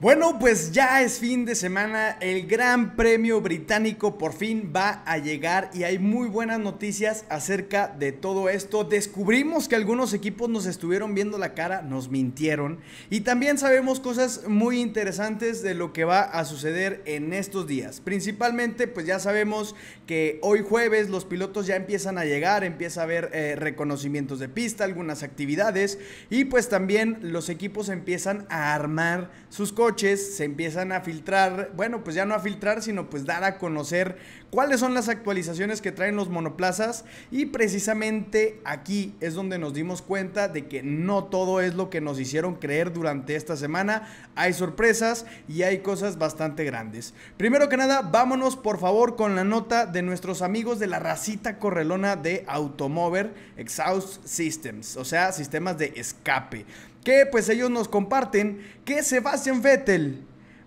Bueno, pues ya es fin de semana, el Gran Premio Británico por fin va a llegar y hay muy buenas noticias acerca de todo esto. Descubrimos que algunos equipos nos estuvieron viendo la cara, nos mintieron y también sabemos cosas muy interesantes de lo que va a suceder en estos días. Principalmente, pues ya sabemos que hoy jueves los pilotos ya empiezan a llegar, empieza a haber eh, reconocimientos de pista, algunas actividades y pues también los equipos empiezan a armar sus cosas se empiezan a filtrar, bueno, pues ya no a filtrar, sino pues dar a conocer cuáles son las actualizaciones que traen los monoplazas y precisamente aquí es donde nos dimos cuenta de que no todo es lo que nos hicieron creer durante esta semana, hay sorpresas y hay cosas bastante grandes. Primero que nada, vámonos por favor con la nota de nuestros amigos de la racita correlona de Automover Exhaust Systems, o sea, sistemas de escape que pues ellos nos comparten que Sebastian Vettel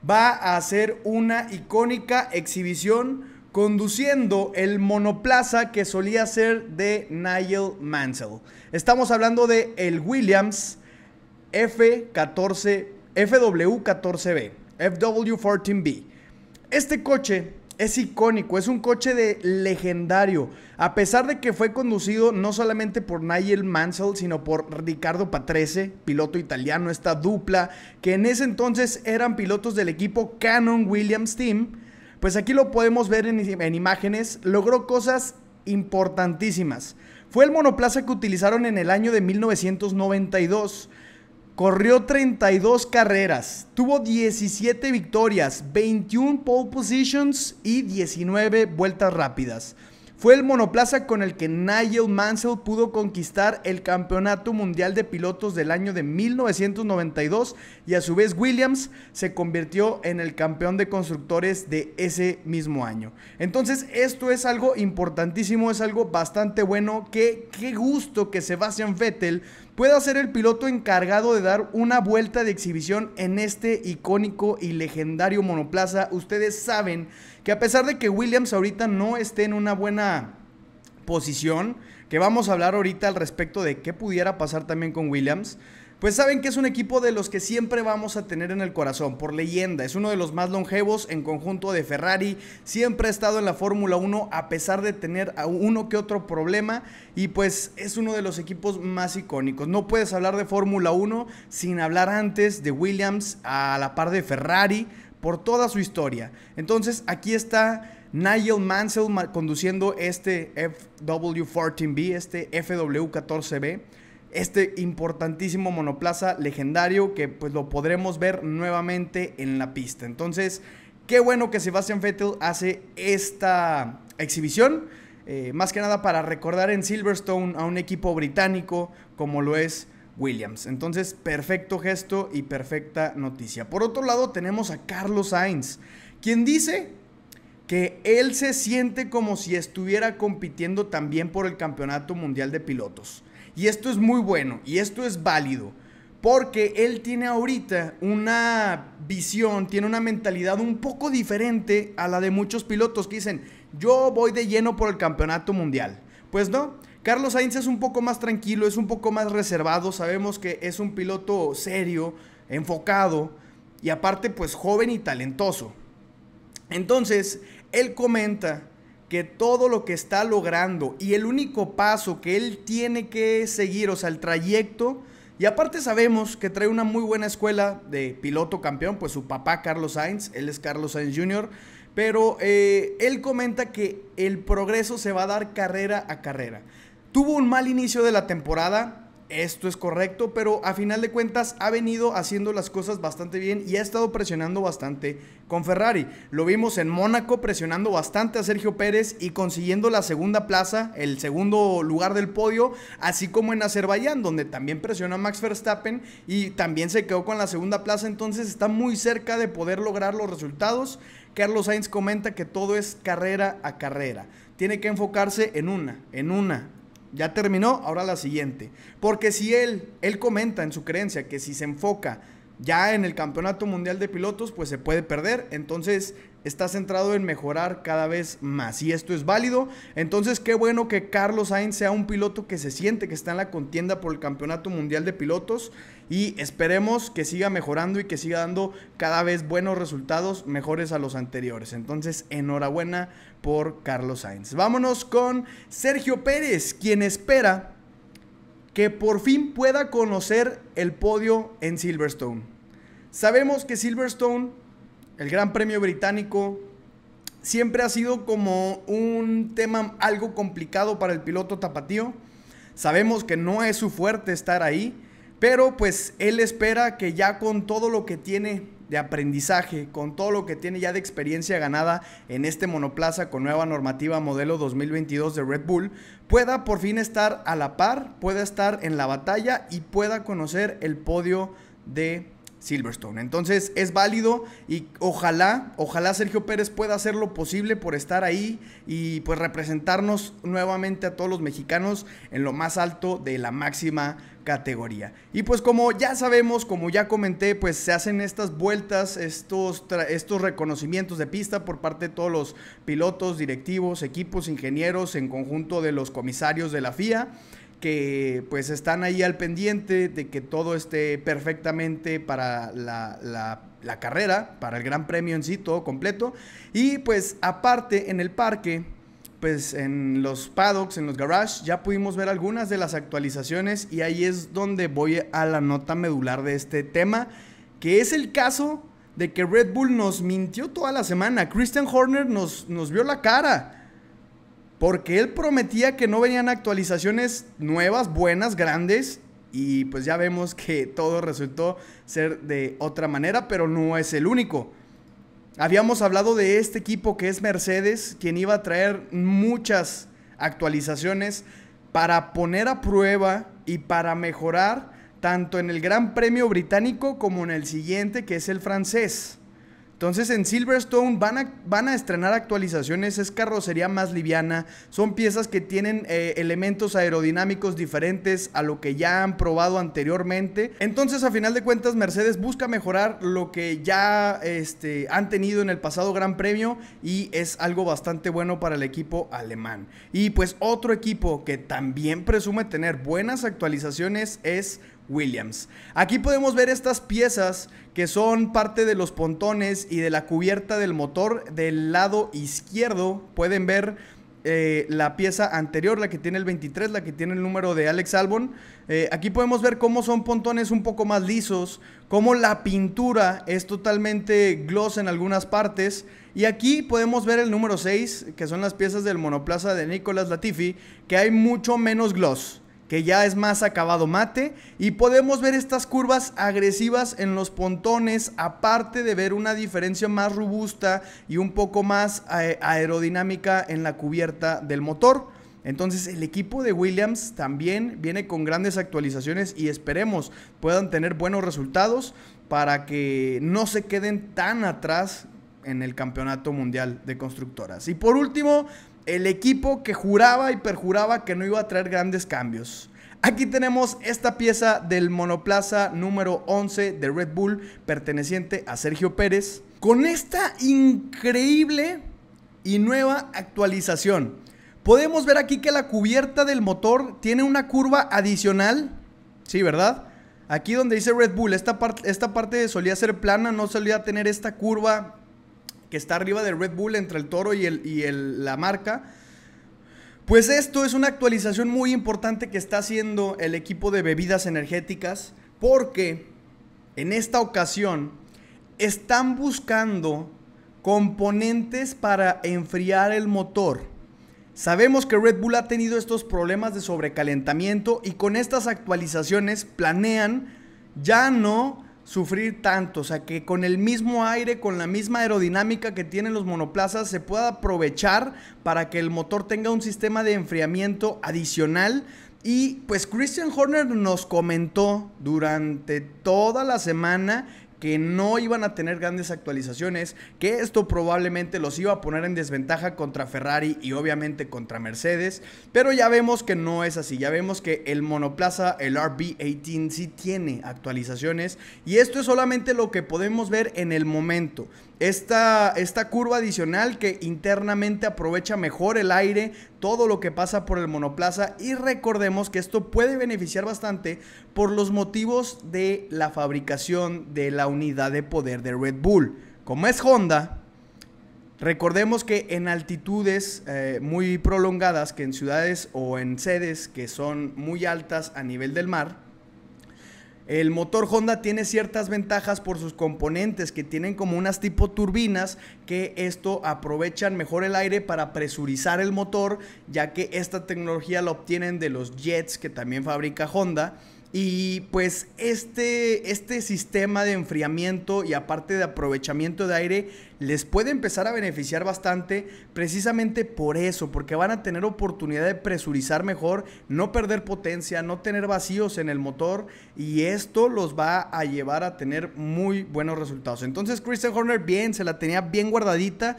va a hacer una icónica exhibición conduciendo el monoplaza que solía ser de Nigel Mansell. Estamos hablando de el Williams F14 FW14B, FW14B. Este coche es icónico, es un coche de legendario. A pesar de que fue conducido no solamente por Nigel Mansell, sino por Ricardo Patrese, piloto italiano, esta dupla, que en ese entonces eran pilotos del equipo Canon Williams Team, pues aquí lo podemos ver en, en imágenes, logró cosas importantísimas. Fue el monoplaza que utilizaron en el año de 1992 Corrió 32 carreras, tuvo 17 victorias, 21 pole positions y 19 vueltas rápidas. Fue el monoplaza con el que Nigel Mansell pudo conquistar el Campeonato Mundial de Pilotos del año de 1992 y a su vez Williams se convirtió en el campeón de constructores de ese mismo año. Entonces esto es algo importantísimo, es algo bastante bueno, que qué gusto que Sebastian Vettel pueda ser el piloto encargado de dar una vuelta de exhibición en este icónico y legendario monoplaza. Ustedes saben que a pesar de que Williams ahorita no esté en una buena posición, que vamos a hablar ahorita al respecto de qué pudiera pasar también con Williams, pues saben que es un equipo de los que siempre vamos a tener en el corazón, por leyenda. Es uno de los más longevos en conjunto de Ferrari. Siempre ha estado en la Fórmula 1 a pesar de tener uno que otro problema. Y pues es uno de los equipos más icónicos. No puedes hablar de Fórmula 1 sin hablar antes de Williams a la par de Ferrari por toda su historia. Entonces aquí está Nigel Mansell conduciendo este FW14B, este FW14B este importantísimo monoplaza legendario que pues lo podremos ver nuevamente en la pista. Entonces, qué bueno que Sebastian Vettel hace esta exhibición, eh, más que nada para recordar en Silverstone a un equipo británico como lo es Williams. Entonces, perfecto gesto y perfecta noticia. Por otro lado, tenemos a Carlos Sainz, quien dice que él se siente como si estuviera compitiendo también por el Campeonato Mundial de Pilotos. Y esto es muy bueno y esto es válido. Porque él tiene ahorita una visión, tiene una mentalidad un poco diferente a la de muchos pilotos que dicen, yo voy de lleno por el campeonato mundial. Pues no, Carlos Sainz es un poco más tranquilo, es un poco más reservado, sabemos que es un piloto serio, enfocado y aparte pues joven y talentoso. Entonces, él comenta que todo lo que está logrando y el único paso que él tiene que seguir, o sea, el trayecto, y aparte sabemos que trae una muy buena escuela de piloto campeón, pues su papá Carlos Sainz, él es Carlos Sainz Jr., pero eh, él comenta que el progreso se va a dar carrera a carrera. Tuvo un mal inicio de la temporada, esto es correcto, pero a final de cuentas ha venido haciendo las cosas bastante bien y ha estado presionando bastante con Ferrari. Lo vimos en Mónaco presionando bastante a Sergio Pérez y consiguiendo la segunda plaza, el segundo lugar del podio, así como en Azerbaiyán, donde también presiona a Max Verstappen y también se quedó con la segunda plaza, entonces está muy cerca de poder lograr los resultados. Carlos Sainz comenta que todo es carrera a carrera. Tiene que enfocarse en una, en una, ya terminó, ahora la siguiente. Porque si él, él comenta en su creencia que si se enfoca ya en el Campeonato Mundial de Pilotos, pues se puede perder. Entonces, está centrado en mejorar cada vez más. Y esto es válido. Entonces, qué bueno que Carlos Sainz sea un piloto que se siente que está en la contienda por el Campeonato Mundial de Pilotos. Y esperemos que siga mejorando y que siga dando cada vez buenos resultados, mejores a los anteriores. Entonces, enhorabuena por Carlos Sainz. Vámonos con Sergio Pérez, quien espera que por fin pueda conocer el podio en Silverstone. Sabemos que Silverstone, el Gran Premio Británico, siempre ha sido como un tema algo complicado para el piloto tapatío. Sabemos que no es su fuerte estar ahí. Pero pues él espera que ya con todo lo que tiene de aprendizaje, con todo lo que tiene ya de experiencia ganada en este monoplaza con nueva normativa modelo 2022 de Red Bull, pueda por fin estar a la par, pueda estar en la batalla y pueda conocer el podio de Silverstone. Entonces es válido y ojalá, ojalá Sergio Pérez pueda hacer lo posible por estar ahí y pues representarnos nuevamente a todos los mexicanos en lo más alto de la máxima categoría. Y pues como ya sabemos, como ya comenté, pues se hacen estas vueltas, estos, estos reconocimientos de pista por parte de todos los pilotos, directivos, equipos, ingenieros, en conjunto de los comisarios de la FIA que pues están ahí al pendiente de que todo esté perfectamente para la, carrera, para el Gran Premio en sí, todo completo. Y pues aparte en el parque, pues en los paddocks, en los garages, ya pudimos ver algunas de las actualizaciones y ahí es donde voy a la nota medular de este tema, que es el caso de que Red Bull nos mintió toda la semana. Christian Horner nos, nos vio la cara. Porque él prometía que no venían actualizaciones nuevas, buenas, grandes. Y pues ya vemos que todo resultó ser de otra manera, pero no es el único. Habíamos hablado de este equipo que es Mercedes, quien iba a traer muchas actualizaciones para poner a prueba y para mejorar tanto en el Gran Premio británico como en el siguiente que es el francés. Entonces en Silverstone van a, estrenar actualizaciones, es carrocería más liviana, son piezas que tienen eh, elementos aerodinámicos diferentes a lo que ya han probado anteriormente. Entonces a final de cuentas Mercedes busca mejorar lo que ya este, han tenido en el pasado Gran Premio y es algo bastante bueno para el equipo alemán. Y pues otro equipo que también presume tener buenas actualizaciones es Williams. Aquí podemos ver estas piezas que son parte de los pontones y de la cubierta del motor del lado izquierdo. Pueden ver eh, la pieza anterior, la que tiene el 23, la que tiene el número de Alex Albon. Eh, aquí podemos ver cómo son pontones un poco más lisos, cómo la pintura es totalmente gloss en algunas partes. Y aquí podemos ver el número 6, que son las piezas del monoplaza de Nicolas Latifi, que hay mucho menos gloss que ya es más acabado mate y podemos ver estas curvas agresivas en los pontones aparte de ver una diferencia más robusta y un poco más aerodinámica en la cubierta del motor. Entonces el equipo de Williams también viene con grandes actualizaciones y esperemos puedan tener buenos resultados para que no se queden tan atrás en el Campeonato Mundial de Constructoras. Y por último, el equipo que juraba y perjuraba que no iba a traer grandes cambios. Aquí tenemos esta pieza del monoplaza número 11 de Red Bull, perteneciente a Sergio Pérez, con esta increíble y nueva actualización. Podemos ver aquí que la cubierta del motor tiene una curva adicional, sí, ¿verdad? Aquí donde dice Red Bull, esta, parte, esta parte solía ser plana, no solía tener esta curva que está arriba de Red Bull entre el toro y, la marca. Pues esto es una actualización muy importante que está haciendo el equipo de bebidas energéticas porque en esta ocasión están buscando componentes para enfriar el motor. Sabemos que Red Bull ha tenido estos problemas de sobrecalentamiento y con estas actualizaciones planean ya no sufrir tanto, o sea, que con el mismo aire, con la misma aerodinámica que tienen los monoplazas, se pueda aprovechar para que el motor tenga un sistema de enfriamiento adicional. Y pues Christian Horner nos comentó durante toda la semana que no iban a tener grandes actualizaciones, que esto probablemente los iba a poner en desventaja contra Ferrari y obviamente contra Mercedes, pero ya vemos que no es así, ya vemos que el monoplaza, el RB18 sí tiene actualizaciones y esto es solamente lo que podemos ver en el momento. Esta, esta curva adicional que internamente aprovecha mejor el aire, todo lo que pasa por el monoplaza y recordemos que esto puede beneficiar bastante por los motivos de la fabricación de la unidad de poder de Red Bull. Como es Honda, recordemos que en altitudes eh, muy prolongadas, que en ciudades o en sedes que son muy altas a nivel del mar, el motor Honda tiene ciertas ventajas por sus componentes que tienen como unas tipo turbinas que esto aprovechan mejor el aire para presurizar el motor, ya que esta tecnología la obtienen de los jets que también fabrica Honda y pues este, este sistema de enfriamiento y aparte de aprovechamiento de aire les puede empezar a beneficiar bastante precisamente por eso, porque van a tener oportunidad de presurizar mejor, no perder potencia, no tener vacíos en el motor y esto los va a llevar a tener muy buenos resultados. Entonces Christian Horner bien, se la tenía bien guardadita,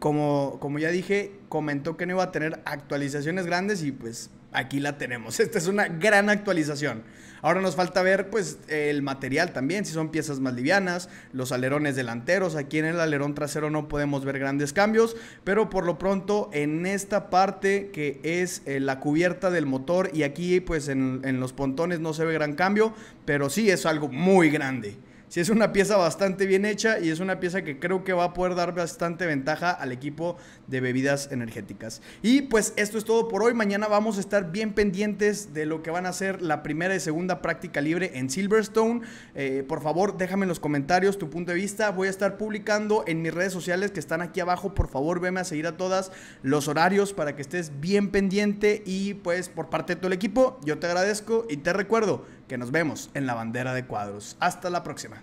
como, como, ya dije, comentó que no iba a tener actualizaciones grandes y pues aquí la tenemos. Esta es una gran actualización. Ahora nos falta ver pues el material también, si son piezas más livianas, los alerones delanteros, aquí en el alerón trasero no podemos ver grandes cambios, pero por lo pronto en esta parte que es eh, la cubierta del motor y aquí pues en, en los pontones no se ve gran cambio, pero sí es algo muy grande. Si es una pieza bastante bien hecha y es una pieza que creo que va a poder dar bastante ventaja al equipo de bebidas energéticas. Y pues esto es todo por hoy. Mañana vamos a estar bien pendientes de lo que van a ser la primera y segunda práctica libre en Silverstone. Eh, por favor, déjame en los comentarios tu punto de vista. Voy a estar publicando en mis redes sociales que están aquí abajo. Por favor, veme a seguir a todas los horarios para que estés bien pendiente y pues por parte de todo el equipo, yo te agradezco y te recuerdo que nos vemos en la bandera de cuadros. Hasta la próxima.